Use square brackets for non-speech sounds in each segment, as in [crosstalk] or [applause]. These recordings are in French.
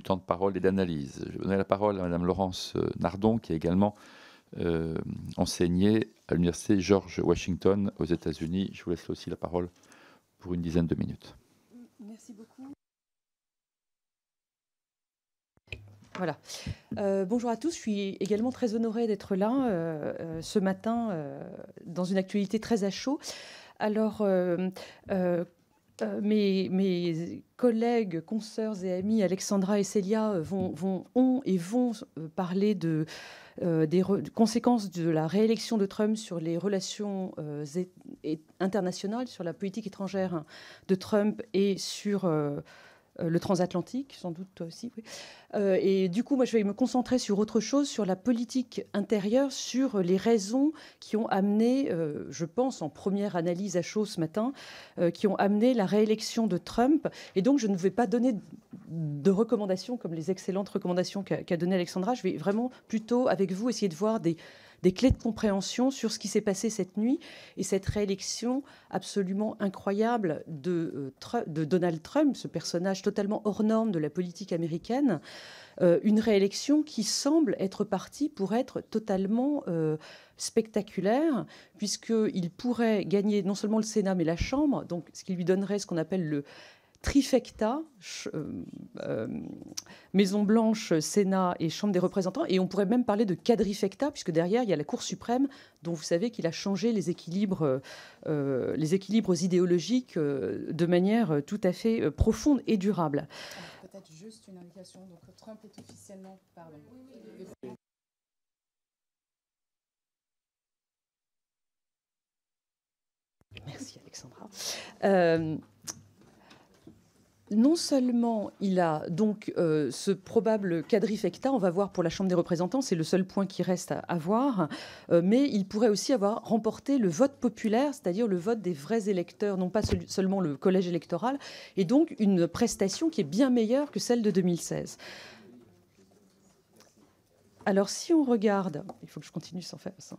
du temps de parole et d'analyse. Je vais donner la parole à Mme Laurence euh, Nardon, qui a également euh, enseigné à l'Université George Washington aux États-Unis. Je vous laisse aussi la parole pour une dizaine de minutes. Merci beaucoup. Voilà. Euh, bonjour à tous. Je suis également très honorée d'être là ce matin dans une actualité très à chaud. Alors, euh, mes, collègues, consoeurs et amis Alexandra et Célia euh, vont, ont et vont euh, parler de, des conséquences de la réélection de Trump sur les relations internationales, sur la politique étrangère hein, de Trump et sur euh, le transatlantique, sans doute aussi. Oui. Euh, et du coup, moi, je vais me concentrer sur autre chose, sur la politique intérieure, sur les raisons qui ont amené, euh, je pense, en première analyse à chaud ce matin, qui ont amené la réélection de Trump. Et donc, je ne vais pas donner de recommandations comme les excellentes recommandations qu'a données Alexandra. Je vais vraiment plutôt, avec vous, essayer de voir des des clés de compréhension sur ce qui s'est passé cette nuit et cette réélection absolument incroyable de, euh, Donald Trump, ce personnage totalement hors norme de la politique américaine, euh, une réélection qui semble être partie pour être totalement euh, spectaculaire, puisqu'il pourrait gagner non seulement le Sénat, mais la Chambre, donc ce qui lui donnerait ce qu'on appelle le trifecta, euh, euh, Maison Blanche, Sénat et Chambre des représentants, et on pourrait même parler de quadrifecta, puisque derrière, il y a la Cour suprême, dont vous savez qu'il a changé les équilibres, euh, les équilibres idéologiques de manière tout à fait profonde et durable. Peut-être juste une indication, donc Trump est officiellement... Pardon. Merci Alexandra non seulement il a donc euh, ce probable quadrifecta, on va voir pour la Chambre des représentants, c'est le seul point qui reste à, voir, euh, mais il pourrait aussi avoir remporté le vote populaire, c'est-à-dire le vote des vrais électeurs, non pas seulement le collège électoral, et donc une prestation qui est bien meilleure que celle de 2016. Alors si on regarde, il faut que je continue sans faire ça.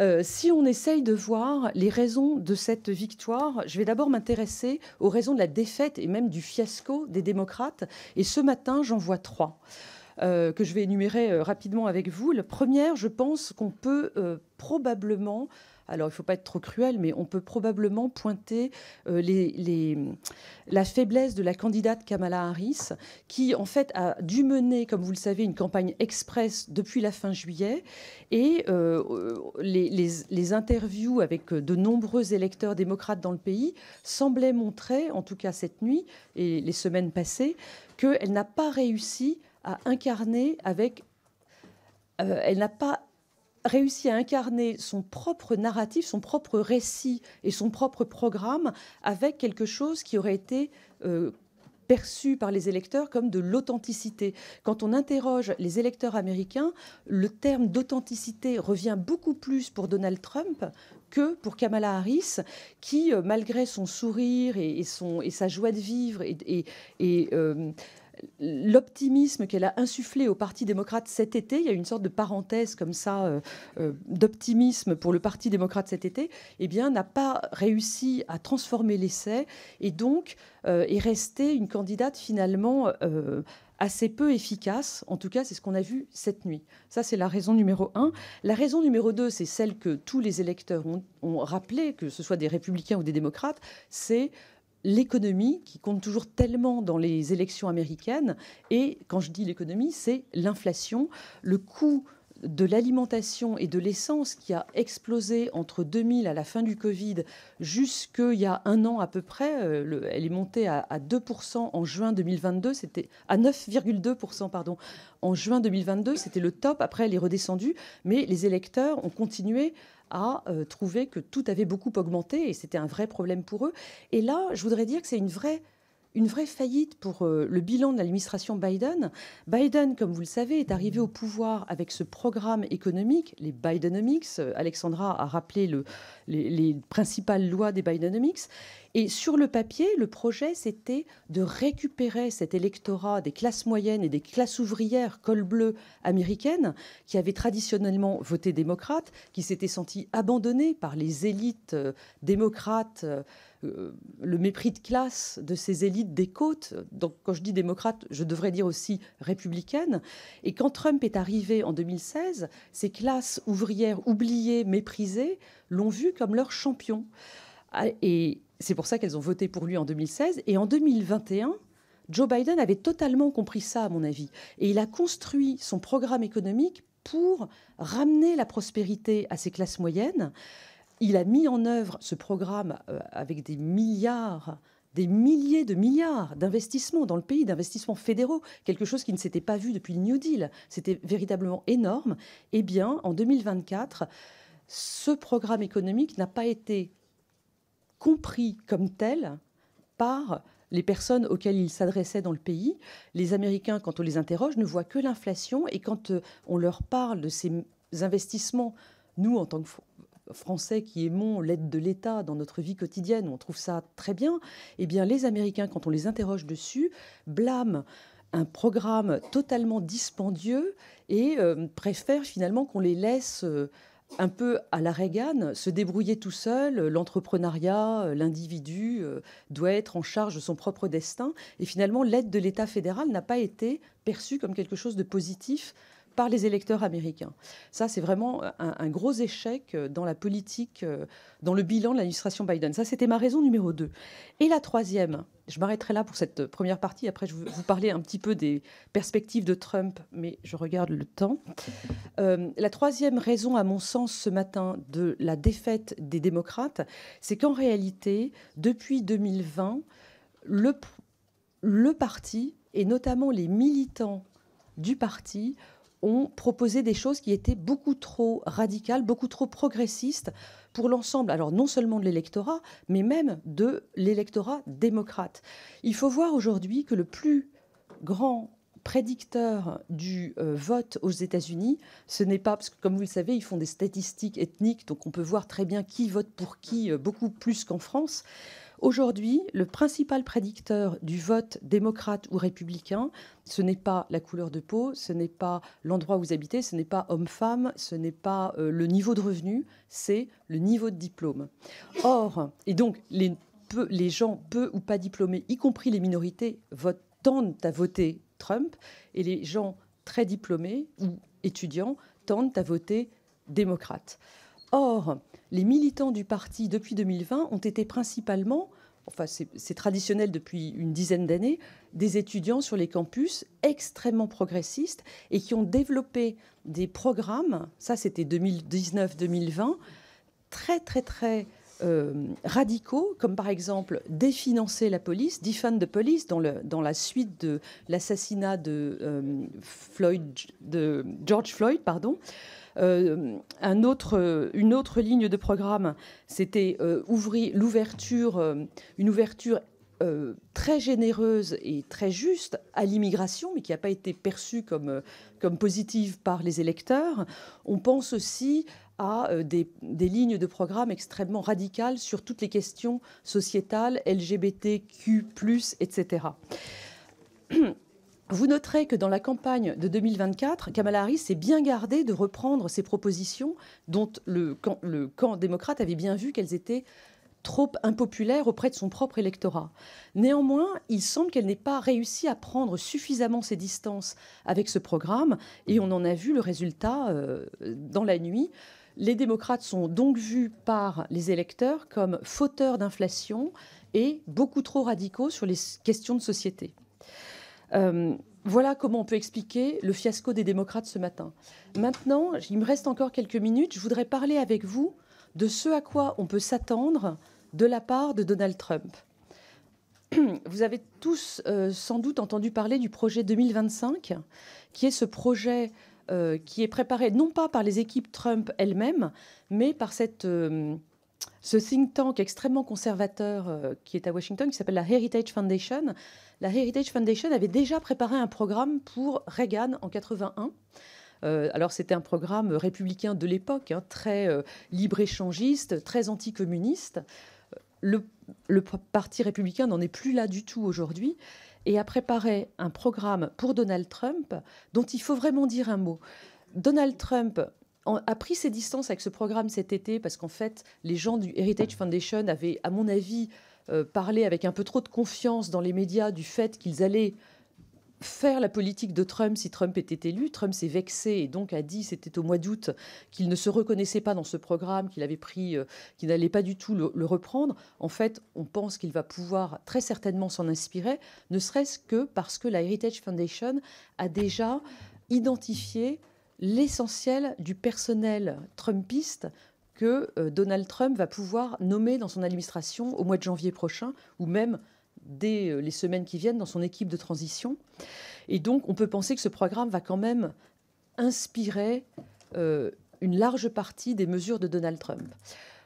Euh, si on essaye de voir les raisons de cette victoire, je vais d'abord m'intéresser aux raisons de la défaite et même du fiasco des démocrates. Et ce matin, j'en vois trois. Euh, que je vais énumérer euh, rapidement avec vous. La première, je pense qu'on peut probablement alors, il ne faut pas être trop cruel, mais on peut probablement pointer euh, la faiblesse de la candidate Kamala Harris, qui, en fait, a dû mener, comme vous le savez, une campagne express depuis la fin juillet. Et euh, les, interviews avec euh, de nombreux électeurs démocrates dans le pays semblaient montrer, en tout cas cette nuit et les semaines passées, qu'elle n'a pas réussi à incarner avec... elle n'a pas réussi à incarner son propre narratif, son propre récit et son propre programme avec quelque chose qui aurait été euh, perçu par les électeurs comme de l'authenticité. Quand on interroge les électeurs américains, le terme d'authenticité revient beaucoup plus pour Donald Trump que pour Kamala Harris, qui, euh, malgré son sourire et, son, et sa joie de vivre et, euh, l'optimisme qu'elle a insufflé au Parti démocrate cet été, il y a une sorte de parenthèse comme ça euh, euh, d'optimisme pour le Parti démocrate cet été, eh bien n'a pas réussi à transformer l'essai et donc euh, est restée une candidate finalement assez peu efficace. En tout cas, c'est ce qu'on a vu cette nuit. Ça, c'est la raison numéro un. La raison numéro deux, c'est celle que tous les électeurs ont, rappelé, que ce soit des républicains ou des démocrates, c'est l'économie qui compte toujours tellement dans les élections américaines. Et quand je dis l'économie, c'est l'inflation, le coût de l'alimentation et de l'essence qui a explosé entre 2000 à la fin du Covid jusqu'il y a un an à peu près. Euh, elle est montée à, 2% en juin 2022. C'était à 9,2% pardon en juin 2022. C'était le top. Après, elle est redescendue, mais les électeurs ont continué à euh, trouver que tout avait beaucoup augmenté et c'était un vrai problème pour eux. Et là, je voudrais dire que c'est une vraie une vraie faillite pour euh, le bilan de l'administration Biden. Biden, comme vous le savez, est arrivé au pouvoir avec ce programme économique, les Bidenomics. Euh, Alexandra a rappelé les principales lois des Bidenomics et sur le papier, le projet, c'était de récupérer cet électorat des classes moyennes et des classes ouvrières col bleu américaines, qui avaient traditionnellement voté démocrate, qui s'étaient sentis abandonnés par les élites euh, démocrates. Euh, euh, le mépris de classe de ces élites des côtes, donc quand je dis démocrate, je devrais dire aussi républicaine, et quand Trump est arrivé en 2016, ces classes ouvrières oubliées, méprisées, l'ont vu comme leur champion. Ah, et c'est pour ça qu'elles ont voté pour lui en 2016. Et en 2021, Joe Biden avait totalement compris ça, à mon avis. Et il a construit son programme économique pour ramener la prospérité à ses classes moyennes. Il a mis en œuvre ce programme euh, avec des milliards des milliers de milliards d'investissements dans le pays, d'investissements fédéraux, quelque chose qui ne s'était pas vu depuis le New Deal. C'était véritablement énorme. Eh bien, en 2024, ce programme économique n'a pas été compris comme tel par les personnes auxquelles il s'adressait dans le pays. Les Américains, quand on les interroge, ne voient que l'inflation et quand euh, on leur parle de ces investissements, nous, en tant que Français qui aimons l'aide de l'État dans notre vie quotidienne, on trouve ça très bien, eh bien les Américains, quand on les interroge dessus, blâment un programme totalement dispendieux et euh, préfèrent finalement qu'on les laisse... Euh, un peu à la Reagan, se débrouiller tout seul, euh, l'entrepreneuriat, euh, l'individu euh, doit être en charge de son propre destin. Et finalement, l'aide de l'État fédéral n'a pas été perçue comme quelque chose de positif par les électeurs américains. Ça, c'est vraiment un, gros échec euh, dans la politique, euh, dans le bilan de l'administration Biden. Ça, c'était ma raison numéro 2. Et la troisième, je m'arrêterai là pour cette première partie, après je vais vous parler un petit peu des perspectives de Trump, mais je regarde le temps. Euh, la troisième raison, à mon sens, ce matin, de la défaite des démocrates, c'est qu'en réalité, depuis 2020, le, le parti, et notamment les militants du parti, ont proposé des choses qui étaient beaucoup trop radicales, beaucoup trop progressistes pour l'ensemble, alors non seulement de l'électorat, mais même de l'électorat démocrate. Il faut voir aujourd'hui que le plus grand prédicteur du euh, vote aux États-Unis, ce n'est pas, parce que comme vous le savez, ils font des statistiques ethniques, donc on peut voir très bien qui vote pour qui, euh, beaucoup plus qu'en France. Aujourd'hui, le principal prédicteur du vote démocrate ou républicain, ce n'est pas la couleur de peau, ce n'est pas l'endroit où vous habitez, ce n'est pas homme-femme, ce n'est pas euh, le niveau de revenu, c'est le niveau de diplôme. Or, et donc les, les gens peu ou pas diplômés, y compris les minorités, votent, tendent à voter Trump, et les gens très diplômés ou étudiants tendent à voter démocrate. Or, les militants du parti depuis 2020 ont été principalement, enfin c'est traditionnel depuis une dizaine d'années, des étudiants sur les campus extrêmement progressistes et qui ont développé des programmes, ça c'était 2019-2020, très très très euh, radicaux, comme par exemple définancer la police, defund the police, dans, la suite de l'assassinat de, euh, George Floyd. Pardon. Euh, une autre ligne de programme, c'était l'ouverture, une ouverture très généreuse et très juste à l'immigration, mais qui n'a pas été perçue comme positive par les électeurs. On pense aussi à euh, des, lignes de programme extrêmement radicales sur toutes les questions sociétales, LGBTQ, etc. [clears throat] Vous noterez que dans la campagne de 2024, Kamala Harris s'est bien gardée de reprendre ses propositions dont le camp, démocrate avait bien vu qu'elles étaient trop impopulaires auprès de son propre électorat. Néanmoins, il semble qu'elle n'ait pas réussi à prendre suffisamment ses distances avec ce programme, et on en a vu le résultat euh, dans la nuit. Les démocrates sont donc vus par les électeurs comme fauteurs d'inflation et beaucoup trop radicaux sur les questions de société. Euh, voilà comment on peut expliquer le fiasco des démocrates ce matin. Maintenant, il me reste encore quelques minutes, je voudrais parler avec vous de ce à quoi on peut s'attendre de la part de Donald Trump. [clears throat] Vous avez tous euh, sans doute entendu parler du projet 2025, qui est ce projet euh, qui est préparé non pas par les équipes Trump elles-mêmes, mais par euh, ce think tank extrêmement conservateur euh, qui est à Washington, qui s'appelle la Heritage Foundation. La Heritage Foundation avait déjà préparé un programme pour Reagan en 81. alors c'était un programme républicain de l'époque, hein, très libre-échangiste, très anticommuniste. le Parti républicain n'en est plus là du tout aujourd'hui et a préparé un programme pour Donald Trump dont il faut vraiment dire un mot. Donald Trump a pris ses distances avec ce programme cet été parce qu'en fait, les gens du Heritage Foundation avaient, à mon avis, euh, parlé avec un peu trop de confiance dans les médias du fait qu'ils allaient faire la politique de Trump si Trump était élu. Trump s'est vexé et donc a dit, c'était au mois d'août, qu'il ne se reconnaissait pas dans ce programme, qu'il avait pris, euh, qu'il n'allait pas du tout le, reprendre. En fait, on pense qu'il va pouvoir très certainement s'en inspirer, ne serait-ce que parce que la Heritage Foundation a déjà identifié l'essentiel du personnel trumpiste que euh, Donald Trump va pouvoir nommer dans son administration au mois de janvier prochain ou même dès euh, les semaines qui viennent dans son équipe de transition. Et donc, on peut penser que ce programme va quand même inspirer euh, une large partie des mesures de Donald Trump.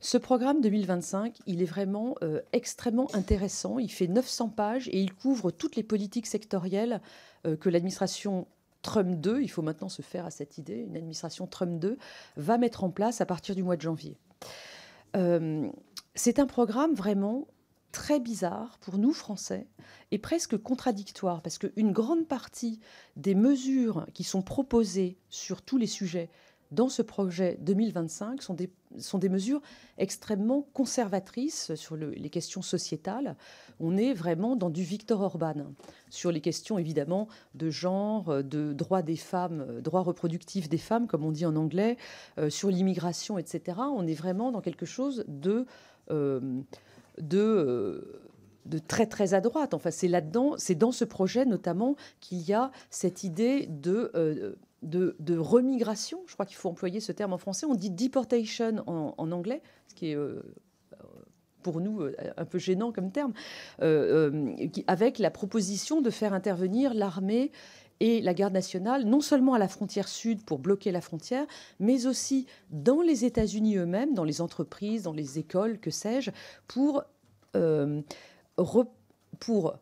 Ce programme 2025, il est vraiment euh, extrêmement intéressant. Il fait 900 pages et il couvre toutes les politiques sectorielles que l'administration Trump 2, il faut maintenant se faire à cette idée, une administration Trump 2, va mettre en place à partir du mois de janvier. C'est un programme vraiment très bizarre pour nous Français et presque contradictoire parce qu'une grande partie des mesures qui sont proposées sur tous les sujets dans ce projet 2025 sont des, sont des mesures extrêmement conservatrices sur les questions sociétales. On est vraiment dans du Victor Orban sur les questions évidemment de genre, de droits des femmes, droits reproductifs des femmes, comme on dit en anglais, euh, sur l'immigration, etc. On est vraiment dans quelque chose de... Euh, euh, de, très très à droite. Enfin, c'est là-dedans, c'est dans ce projet notamment qu'il y a cette idée de euh, de, remigration, je crois qu'il faut employer ce terme en français, on dit deportation en, anglais, ce qui est euh, pour nous un peu gênant comme terme, avec la proposition de faire intervenir l'armée et la garde nationale, non seulement à la frontière sud pour bloquer la frontière, mais aussi dans les États-Unis eux-mêmes, dans les entreprises, dans les écoles, que sais-je, pour, euh, pour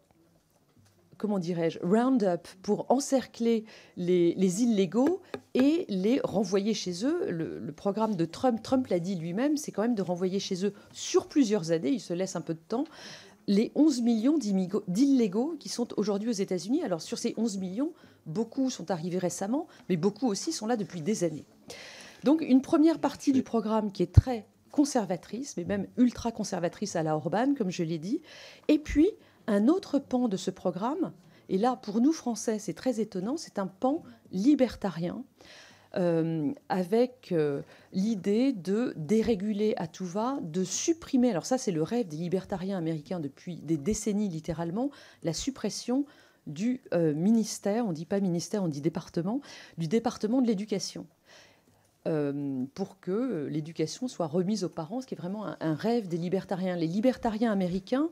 comment dirais-je, round-up pour encercler les, les, illégaux et les renvoyer chez eux. Le, le programme de Trump, Trump l'a dit lui-même, c'est quand même de renvoyer chez eux sur plusieurs années, il se laisse un peu de temps, les 11 millions d'illégaux qui sont aujourd'hui aux États-Unis. Alors sur ces 11 millions, beaucoup sont arrivés récemment, mais beaucoup aussi sont là depuis des années. Donc une première partie du programme qui est très conservatrice, mais même ultra-conservatrice à la Orban, comme je l'ai dit. Et puis un autre pan de ce programme, et là pour nous Français c'est très étonnant, c'est un pan libertarien euh, avec euh, l'idée de déréguler à tout va, de supprimer, alors ça c'est le rêve des libertariens américains depuis des décennies littéralement, la suppression du euh, ministère, on ne dit pas ministère, on dit département, du département de l'éducation. pour que l'éducation soit remise aux parents, ce qui est vraiment un, un rêve des libertariens. Les libertariens américains,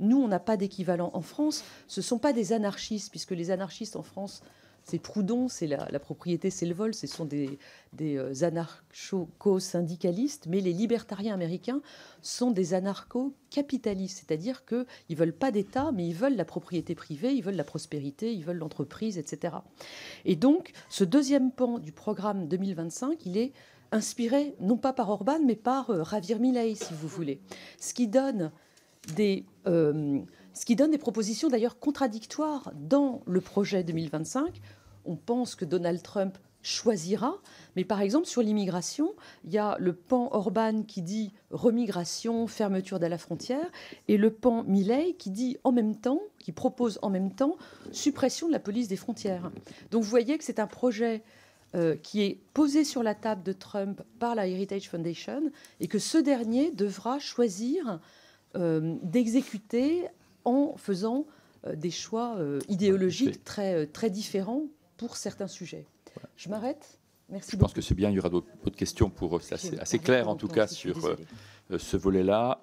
nous, on n'a pas d'équivalent en France, ce ne sont pas des anarchistes, puisque les anarchistes en France c'est Proudhon, c'est la, propriété, c'est le vol, ce sont des, des euh, anarcho-syndicalistes, mais les libertariens américains sont des anarcho-capitalistes, c'est-à-dire qu'ils ne veulent pas d'État, mais ils veulent la propriété privée, ils veulent la prospérité, ils veulent l'entreprise, etc. Et donc, ce deuxième pan du programme 2025, il est inspiré non pas par Orban, mais par Ravir euh, Milay, si vous voulez, ce qui donne des... Euh, ce qui donne des propositions d'ailleurs contradictoires dans le projet 2025 on pense que Donald Trump choisira. Mais par exemple, sur l'immigration, il y a le pan Orban qui dit remigration, fermeture de la frontière, et le pan Milley qui dit en même temps, qui propose en même temps suppression de la police des frontières. Donc vous voyez que c'est un projet euh, qui est posé sur la table de Trump par la Heritage Foundation et que ce dernier devra choisir euh, d'exécuter en faisant euh, des choix idéologiques très, très différents pour certains sujets. Je m'arrête. Merci. Je pense que c'est bien. Il y aura d'autres questions pour. Euh, c'est assez, clair en tout cas sur euh, euh, ce volet-là.